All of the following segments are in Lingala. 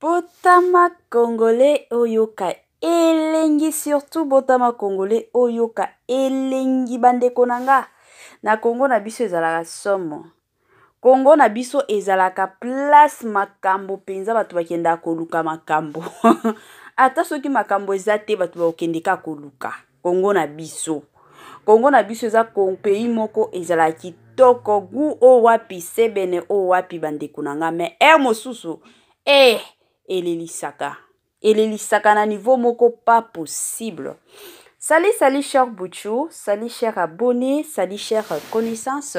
botama congolais oyoka elengi surtout botama congolais oyoka elengi bandeko na nga na kongo na biso ezalaka somo kongo na biso ezalaka place makambo mpenza bato bakendaka koluka makambo ata soki makambo eza te bato bakokende ka koluka kongo na biso kongo na biso eza pays moko ezalaka kitoko gu owapi sebene owapi bandeko na nga me r mosusu e eh, Et les elelisaka na niveau moko pas possible salut salut cher Bouchou, salut cher abonné salut cher connaissance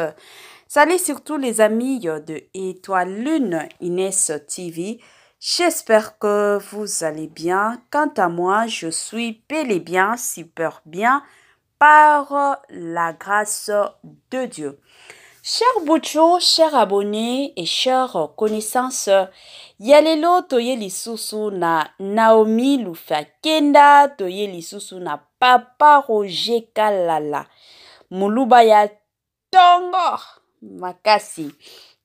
Salut surtout les amis de Étoile Lune Inès TV. J'espère que vous allez bien. Quant à moi, je suis bel et bien, super bien, par la grâce de Dieu. Cher Boucho, cher abonnés et cher connaissance, yalelo toyeli lisusu na Naomi Lufakenda, toyeli lisusu na Papa Roger Kalala. Muluba ya tongo makasi.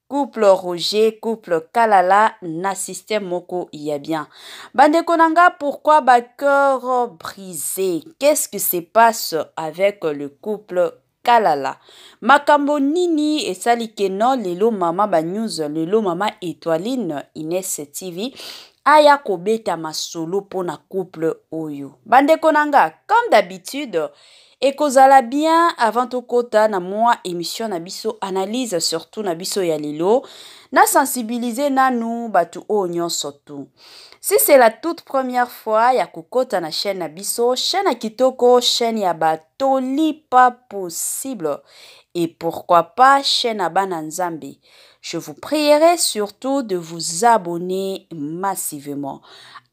couple roger couple kalala na système moko ya bien konanga, konanga pourquoi cœur brisé qu'est ce qui se passe avec le couple etalala makambo nini esali keno lelo mama banews lelo mama etoiline ines tv aya kobetama solo mpona couple oyo bandeko na nga comme d'habitude ekozala bien avant tokɔta na mwa émission na biso analyse surtout na biso ya lelo nasensibilize nanu bato oyo nyonso tu Si c'est la toute première fois ya kokota na chaîne na biso chaîne à kitoko chaîne ya pas possible et pourquoi pas chaîne abana bana je vous prierai surtout de vous abonner massivement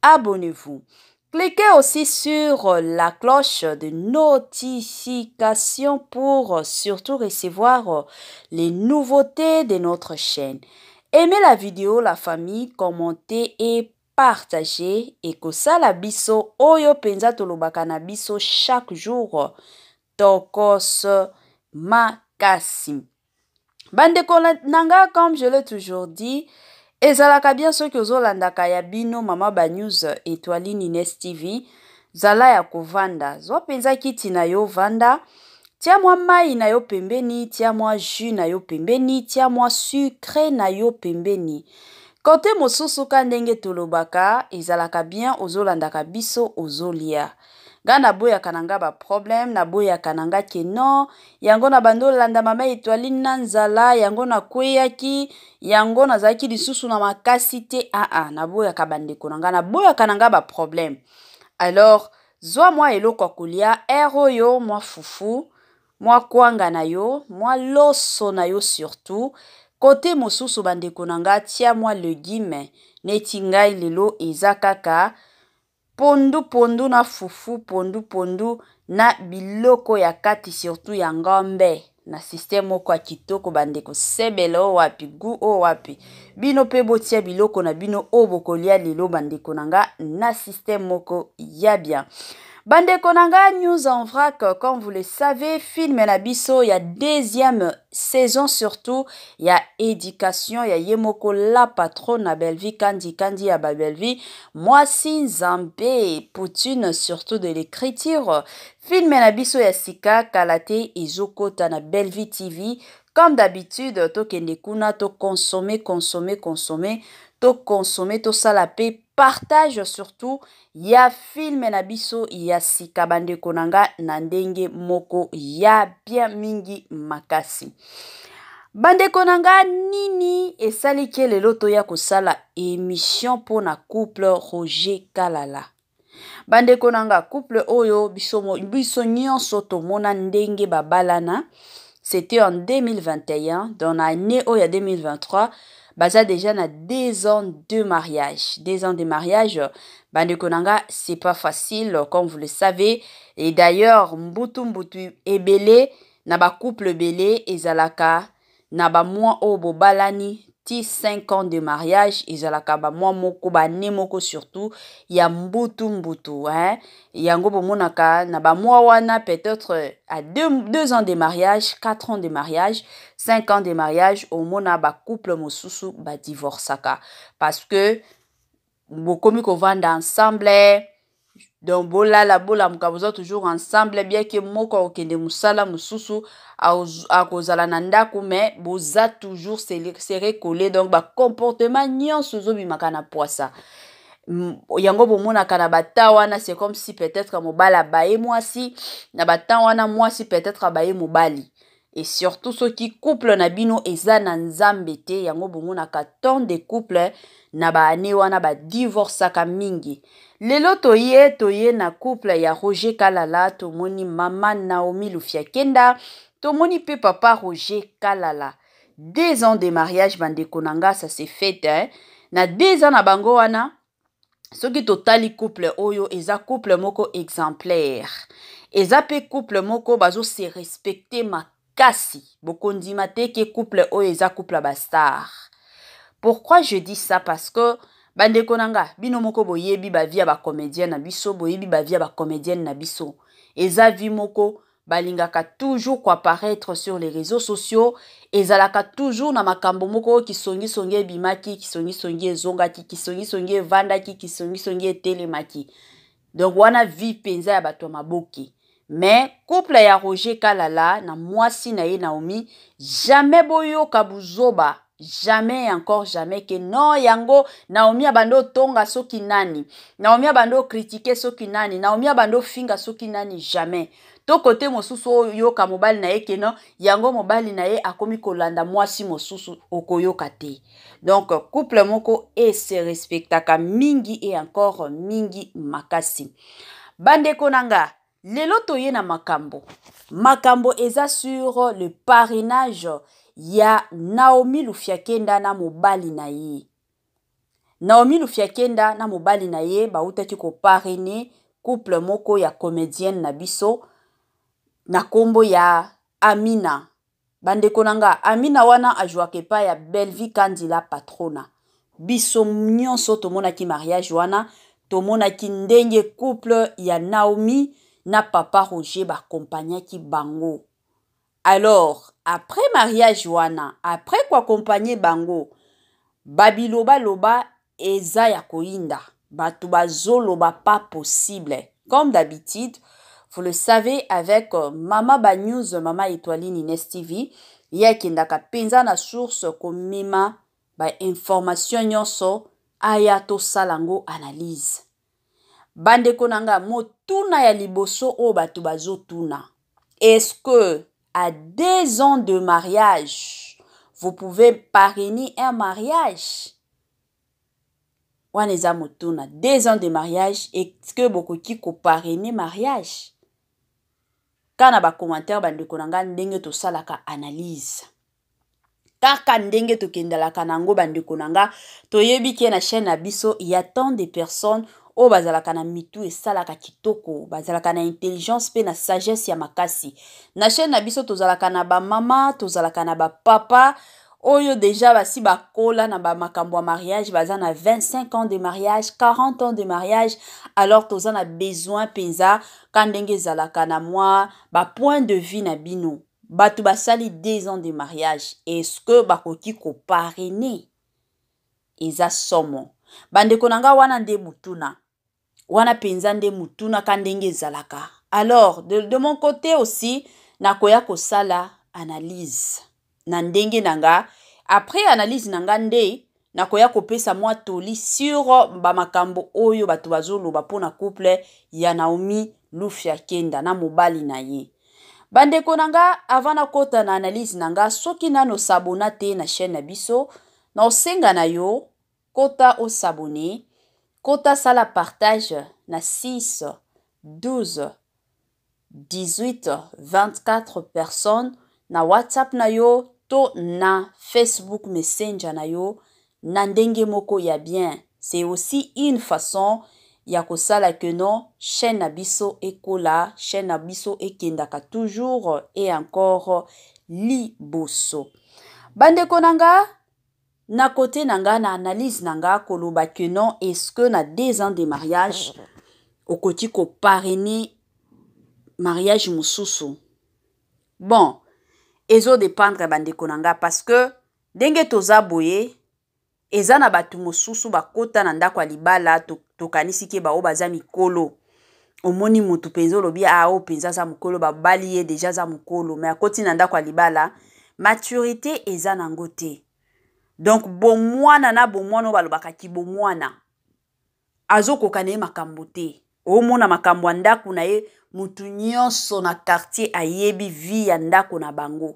abonnez-vous Cliquez aussi sur la cloche de notification pour surtout recevoir les nouveautés de notre chaîne. Aimez la vidéo, la famille, commentez et partager et la biso oyo penza tolobaka na biso chaque jour tokoso makasi Bande na nanga comme je l'ai toujours dit ezalaka bien soki ozolandaka ya bino mama banews et nines tv zala ya kovanda zwa penza kiti na yo vanda tia moi mai na yo pembeni tia moi jus na yo pembeni tia moi sucre na yo pembeni kote mosusu ka ndenge tolobaka ezalaka bien ozolandaka biso ozolia nga naboyaka na nga baproblème naboyaka na nga ke no yango na bandi olanda mama etwali na nzala yango nakweyaki yango nazalaki lisusu na makasi te aa naboyaka bandeko na nga naboyaka na nga baproblème alors zwa mwa eloko ya kolia aire oyo mwa fufu mwa kwanga na yo mwa loso na yo surtout kote mosusu bandeko na nga tia mwa legime neti ngai lelo eza kaka pondu-pondu na fufu pondu-pondu na biloko ya kati surtout ya ngombe na systeme moko ya kitoko bandeko sebele oyo wapi gu oyo wapi bino mpe botia biloko na bino oyo bokolia lelo bandeko na nga na systeme moko ya bien Bande konanga news en vrac comme vous le savez film il y a deuxième saison surtout il y a éducation il ya a yemoko la à à Candy, kandi kandi Bellevue, moi Zambe et poutine surtout de l'écriture en il y a sika Kalate, izoko Tana, na tv comme d'habitude to consommer, consommer, consommer, to consommer, to salapé partage surtout ya film na biso ya sika konanga na ndenge moko ya bien mingi makasi bande konanga nini esali ke lelo ya kosala émission na couple roger kalala Bande konanga couple oyo biso, biso nyonso tomona ndenge babalana c'était en 2021 dans l'année oyo ya 2023 baza déjà na deux ans de mariage deux ans de mariage ce bah, de c'est pas facile comme vous le savez et d'ailleurs mbutu mbutu ebele couple couple et ezalaka naba bamois obo balani, cinq 5 ans de mariage ezalaka mwa moko bane moko surtout ya mbutu mbutu hein? yango monaka na moi wana peut-être à 2 deux, ans de mariage quatre ans de mariage cinq ans de mariage au couple bacouple mosusu divorce parce que bokomi vanda ensemble donc bolala bolamuka boza toujours ensemble bien que, moko kende moussala, a, akozala na mais me boza toujours c'est kole donc bi nyonso ozobimaka na poissa. yango bomonaka na bata wana c'est comme si peut-être bala abaye mwasi na bata wana mwasi peut-être abaye mobali et surtout soki couple na bino eza na nzambe te yango bongonaka tant de couple na baane wana badivorsaka mingi lelo toye toye na couple ya roger kalala tomoni mama naomi lufiakenda tomoni mpe papa roger kalala deux ans de mariage bandeko na nga ça se fete eh? na deux ans na bango wana soki totali couple oyo eza couple moko exemplaire eza mpe couple moko bazose respecte makasi kasi bokondima te que couple oyo eza couple ya bastar pourquoi je dis ça parce que bandeko konanga binomoko bino moko boyebi bavi ya bacomédien na biso boyebi bavi ba comédienne, na biso eza vi moko balingaka toujours paraître sur les réseaux sociaux ezalaka toujours na makambo moko bimaki ki songi songi vanda qui ki songi songi telemaki donc wana vie mpenza ya bato maboki. maboke me couple ya roger kalala na mwasi na ye naomi jamais boyoka bozoba jamais encore jamais ke no yango naomi abandi otonga soki nani naomi abandi okritike soki nani naomi abandi ofinga soki nani jamais to kote mosusu oyoka mobali na ye keno yango mobali na ye akomi kolanda mwasi mosusu okoyoka te donc couple moko ese respectaka mingi e encore mingi makasi bandeko na nga lelo toye na makambo makambo eza sur le parrainage ya naomi lufiakenda na mobali na ye naomi lufiakenda na mobali na ye bautaki koparene couple moko ya comédienne na biso na nkombo ya amina bandeko na nga amina wana azwaka epai ya belvi kandila patrona biso nyonso tomonaki mariage wana tomonaki ndenge couple ya naomi na papa roger bakompagnaki bango alors après mariage wana après koakompagne bango babilobaloba eza ya koyinda bato bazoloba pas possible comme d'habitude vous le savez avec euh, mama banews mama etoiline ines tv ye akendaka mpenza na source komema bainformation nyonso aya tosala yango analyse bandeko na ngai motuna ya liboso oyo bato bazotuna est-ce que à deux ans de mariage vous pouvez parrainer un mariage wana eza motuna deux ans de mariage est-ce que bokoki koparrainer mariage kaka na bacommentaire bandeko na ngai ndenge tosalaka analyse kaka ndenge tokendalaka nango bandeko na nga toyebi ke na chaîne na biso ya tant de personnes oyo bazalaka na mitu esalaka kitoko bazalaka na intelligence mpe na sagesse ya makasi na chaîne na biso tozalaka na bamama tozalaka na bapapa oyo deja basi bakola na bamakambo ya mariage baza na 25 ans de mariage 40 ans de mariage alors toza na besoin mpenza ka ndenge ezalaka na mwa bapoint de vie na bino bato basali 2 ans de mariage estce bakoki koparene eza somo bandeko na nga wana nde motuna wana mpenza nde motuna ndenge ezalaka alors de, de mon côté aussi nakoya kosala analyse na ndenge na nga après analyse na nga nde nakoya kopesa mwa toli sur bamakambo oyo bato bazoloba mpona couple ya naomi lufi akenda na mobali na ye bandeko na nga avant nakota na analyse na nga soki nano sabona te na chaîne na biso na osenga na yo kota osabone kota sala partage na 6 12 18 24 personnes na whatsapp na yo to na facebook messenger na yo na ndenge moko ya bien c'est aussi une façon ya kosala ke non chaîne na biso ekola chaîne na biso ekendaka toujours et encore liboso bandeko na nga na kote na ngai na analyse na ngai koloba ke non estceque na deux ans de mariage okoti koparene mariage mosusu bon ezodependre bandeko na ngai parce que ndenge toza boye eza na bato mosusu bakota na ndako ya libala tokanisi to ke bao baza mikolo omoni motu mpenza olobi a ah, oyo mpenza aza mokolo babali ye deja aza mokolo me akoti na ndako ya libala maturité eza nango te donk bomwana na bomwana oyo balobaka kibomwana azokoka na ye makambo te omona makambo ya ndako na ye motu nyonso na quartier ayebi vi ya ndako na bango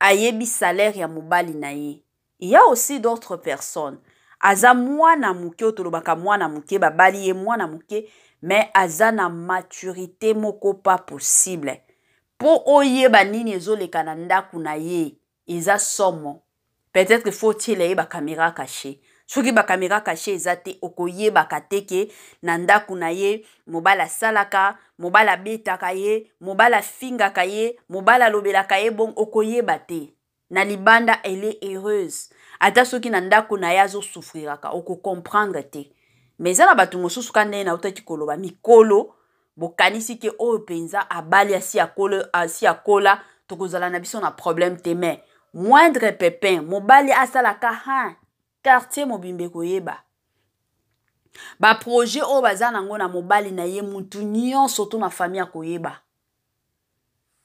ayebi salaire ya mobali na ye ya aussi d'autres personnes aza mwana moke oyo tolobaka mwana moke babali ye mwana moke me aza na maturité moko pa possible mpo oyeba nini ezoleka na ndako na ye eza somo peut-être fo otiela ye bakamera kashe soki bakamera kashe eza te okoyebaka te ke na ndako na ye mobali asalaka mobali abetaka ye mobali afingaka ye mobali alobelaka ye bongo okoyeba te na libanda ele heureuse ata soki na ndako na ye azosufriraka okokomprendre te me eza na bato mosusu kana ye nautaki koloba mikolo bokanisi ke oyo mpenza abali asi akola tokozala na biso na problème te mais moindre pepin mobali asalaka han quartier mobimba ekoyeba baproje oyo baza nango na mobali na ye mutu nyonso to na fami akoyeba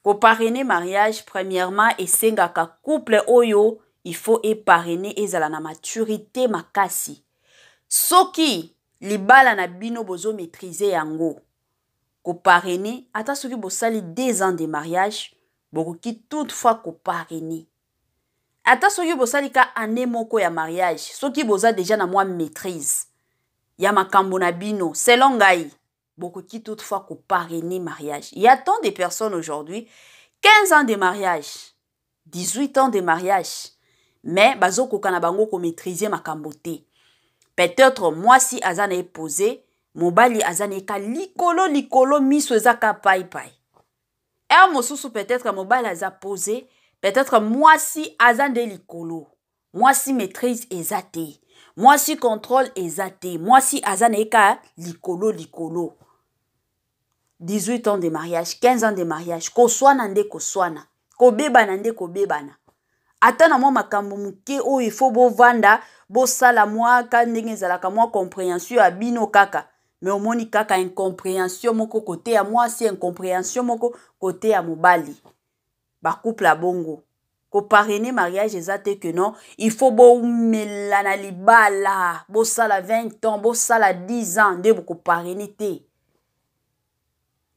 koparene mariage premièrement esengaka couple oyo ifo eparene ezala na maturité makasi soki libala na bino bozomaîtrise yango koparene ata soki bosali 2 ans de mariage bokoki toutefois koparene ata soki bosali ka ane moko ya mariage soki boza deja na mwa maîtrise ya makambo na bino selon ngai bokoki toutefois koparene mariage il y a tant de personnes aujourd'hui 15 ans de mariage 18 ans de mariage mais bazokoka na bango komaîtrise makambo te peut-être mwasi aza na ye pose mobali aza na ye ka likolo likolo miso eza ka paipai ere mosusu peut-être mobali aza pose peut-être mwasi aza nde likolo mwasi maîtrise eza te mwasi contrôle eza te mwasi aza na ye ka likolo likolo 18 ans de mariage 15 ans de mariage koswana nde koswana kobebana nde kobebana ata na mwa makambo moke oyo ifo bovanda bosala mwa ka ndenge ezalaka mwa compréhension ya bino kaka me omoni kaka incompréhension moko kote ya mwasi incompréhension moko kote ya mobali bacouple ya bongo koparene mariage eza te ke non il faut bomela na libala bosala 20 ans bosala 10 ans nde bokoparene te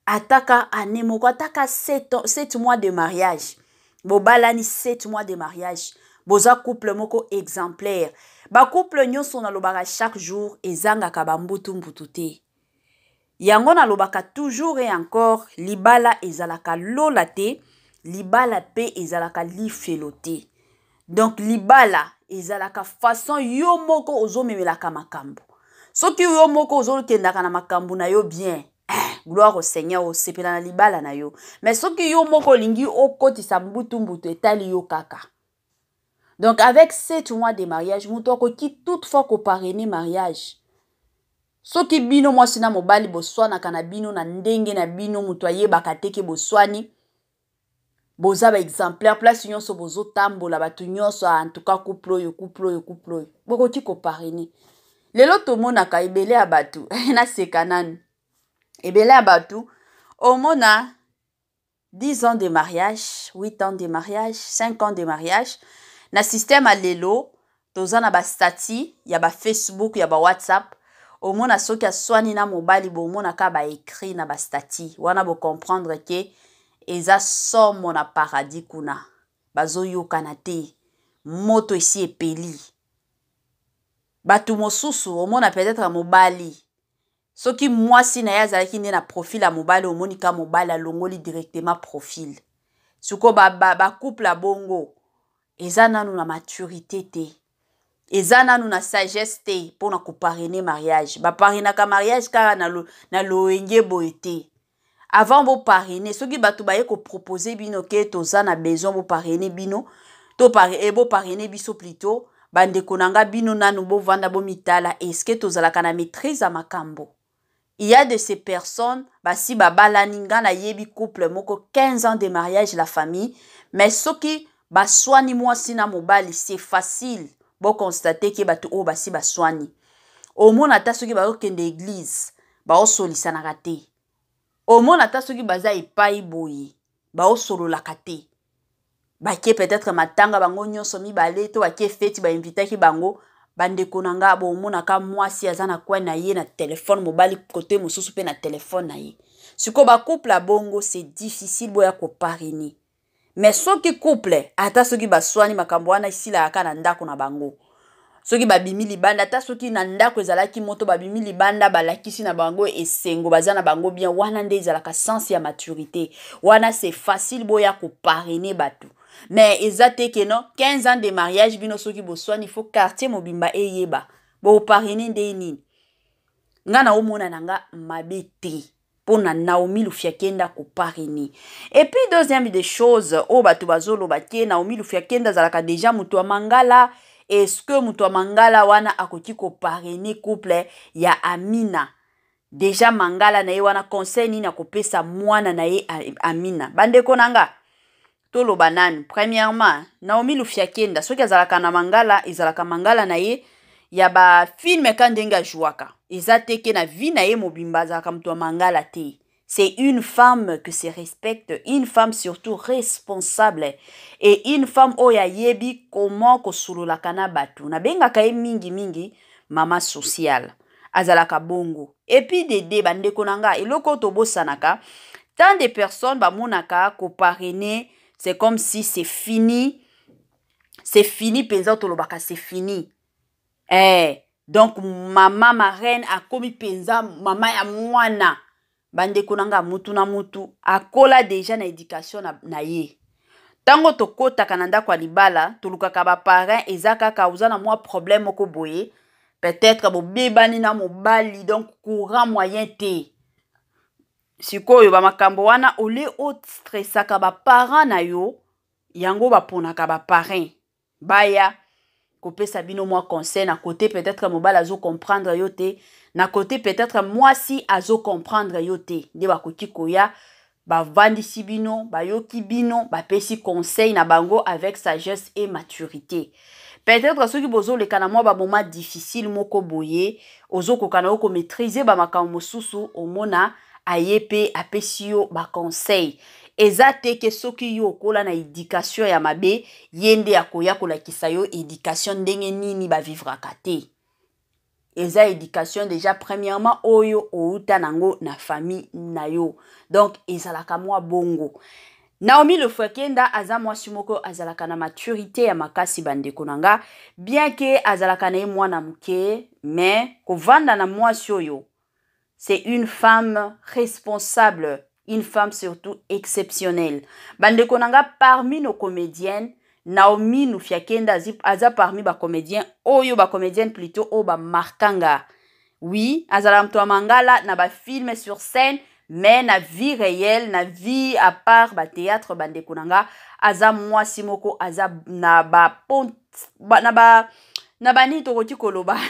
ataka ane moko ataka 7, ans, 7 mois de mariage bobalani 7 mois de mariage boza couple moko exemplaire bacouple nyonso nalobaka chaque jour ezangaka bambutumbutu te yango nalobaka toujours et encore libala ezalaka lola te libala pe ezalaka lifelo felote. Donc libala ezalaka façon yo moko ozomemelaka makambo soki yo moko ozokendaka na makambo na yo bien hein, gloire au seigneur osepela na libala na yo Mais soki yo moko olingi okotisa mbutumbutu etali yo kaka donc avec sept mois de mariage toute ki toutefois koparene mariage soki bino mwasina na mobali boswana na bino na ndenge na bino moto ayebaka te boswani boza baexemplaire place nyonso bozotambola bato nyonso antuka ah, couple oyo couple oyo couple oyo bokoki koparene lelo tomonaka ebele ya bato naseka nanu ebele ya bato omona 10 ans de mariage 8 ans de mariage 5 ans de mariage na systeme ya lelo toza na bastati ya bafacebook ya bawhatsapp omona soki aswani na mobali bomonaka baekri na bastati wana bocomprendre ke eza somo na paradis kuna bazoyokana te moto esi epeli bato mosusu omona peut-être mobali soki mwasi na ye azalaki nde na profil ya mobali omoni ka mobali alongoli directement profil sikoyo bacouple ba, ba bongo eza nanu na maturité te eza nanu na sagesse te mpona koparene mariage baparenaka mariage kaka na loenge boye te avant boparene soki bato baye kopropose bino ke toza na besoin boparene bino to boparene eh, biso plutôt bandeko na nga bino nanu bovanda bomitala eske tozalaka na maîtrise ya makambo il y a de ces personnes basi babalani nga nayebi couple moko 15 ans de mariage la famille mais soki baswani mwasi na mobali c'est facile boconstate ke bato oyo basi baswani omona ata soki baokende eglize baosolisanaka te omona ata soki baza epai boye baosololaka te bakie peut-être matanga bango nyonso mibale to bakie feti bainvitaki bango bandeko na nga bomonaka mwasi aza na kwai na ye na telefone mobali kote mosusu mpe na telefone na ye sikoyo bacouple abongo c'est difficile boya koparine mais soki couple ata soki baswani makambo wana esilaka na ndako na bango soki babimi libanda ata soki na ndako ezalaki moto babimi libanda balakisi na bango esengo baza na bango bien wana nde ezalaka sense ya maturité wana c'est facile boya koparene bato mais eza te ke non 15 ans de mariage bino soki boswani fo quartier mobimba eyeba boparene nde nini nga naomona na nga mabe te mpona naomi lufiakenda koparene epuis deuxième de chose oyo bato bazoloba ke naomi lufiakenda azalaka deja moto ya mangala eske moto ya mangala wana akoki koparene couple ya amina deja mangala na ye wana conseil nini akopesa mwana na ye amina bandeko na nga toloba nani premièrement naomi lufiakenda soki azalaka na mangala ezalaka mangala na ye ya bafilme ka ndenge azwwaka eza te ke na vi na ye mobimba azalaka moto ya mangala te C'est une femme que se respecte, une femme surtout responsable. Et une femme oh yebi comment kosululaka na benga Nabengaka mingi mingi mama sociale. Azalaka bongo. Et puis dede bande konanga iloko tobo sanaka tant de personnes ko koparene c'est comme si c'est fini. C'est fini penza tolobaka c'est fini. Eh, donc mama ma reine komi penza mama ya mwana bandeko na nga mutu na mutu akola deja na edikation na, na ye ntango tokɔtaka na ndako ya libala tolukaka baparin eza kaka oza na mwa problème moko boye peut-être bobebani na mobali donc courant moyen te sikoyo bamakambo wana olie ostressaka baparent na yo yango baponaka baparin baya kopesa Sabino mwa conseil na côté peut-être comprendre yo te na côté peut-être si azo comprendre te comprendre koya sibino bino bino pesi conseil na bango avec sagesse et maturité peut-être soki le comprendre mwa moment difficile moko boye ko maîtriser omona aye a yo eza te ke soki yo okola na éducation ya mabe yende nde la kisayo yo ni ndenge nini vivra te eza éducation déjà premièrement oyo outa nango na famille na yo donc ezalaka mwa bongo naomi le aza mwasi moko azalaka na maturité ya makasi bandeko na bien que azalaka na mwana muke mais kovanda na mwasi yo c'est une femme responsable une femme surtout exceptionnelle Bande de parmi nos comédiennes naomi nufiakenda aza parmi oh oyo comédienne plutôt ba markanga. oui azala moto mangala na ba film sur scène mais na vie réelle na vie à part ba théâtre Bande konanga, aza moi simoko, aza na ba, pont, ba, na ba na banini koloba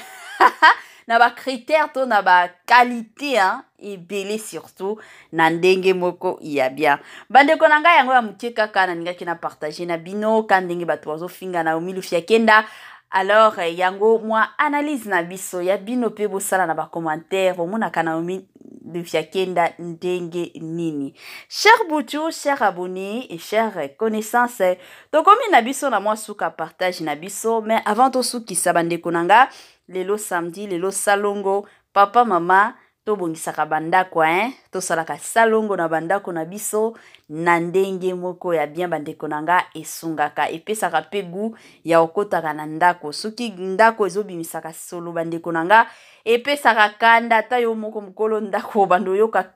na bakritere to na et hein, belé surtout na ndenge moko ya bien Bande konanga ngai yango ya nga kaka ninga kina partage na bino ka ndenge bato na na ya kenda alors yango moi analyse na biso ya bino pe bosala na bacommentaire bomonaka naomi vyakienda ndenge nini cher butu cher abone e cher connaissance tokomi na biso na mwa suka partage na biso mais avant tosukisa bandeko na nga lelo samedi lelo salongo papa mama tobongisaka bandako hein tosalaka salongo na bandako na biso na ndenge moko ya bien bandeko na nga esungaka epesaka mpe gu ya kokotaka na ndako soki ndako ezobimisaka solo bandeko na nga epesaka kanda ata yo moko mokolo ndako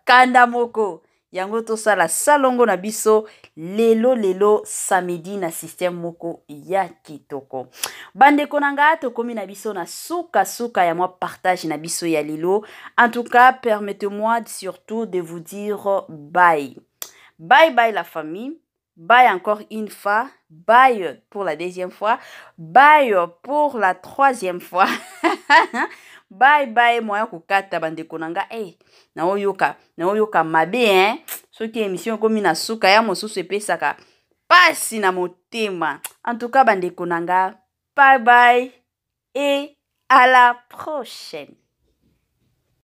kanda moko yango tosala salongo na biso lelo lelo samedi na système moko ya kitoko Bande na ngai tokómi na biso na suka ya mwa partage na biso ya lelo en tout cas permettez-moi surtout de vous dire bye bye bye la famille bye encore une fois, bye pour la deuxième fois, bye pour la troisième fois. bayebaye moyen kokata bandeko eh, na nga e hey, naoyoka naoyoka mabe hein soki émission ekomi na suka ya mosusu epesaka pasi na motema antuka bandeko na nga bye bye e à la prochaine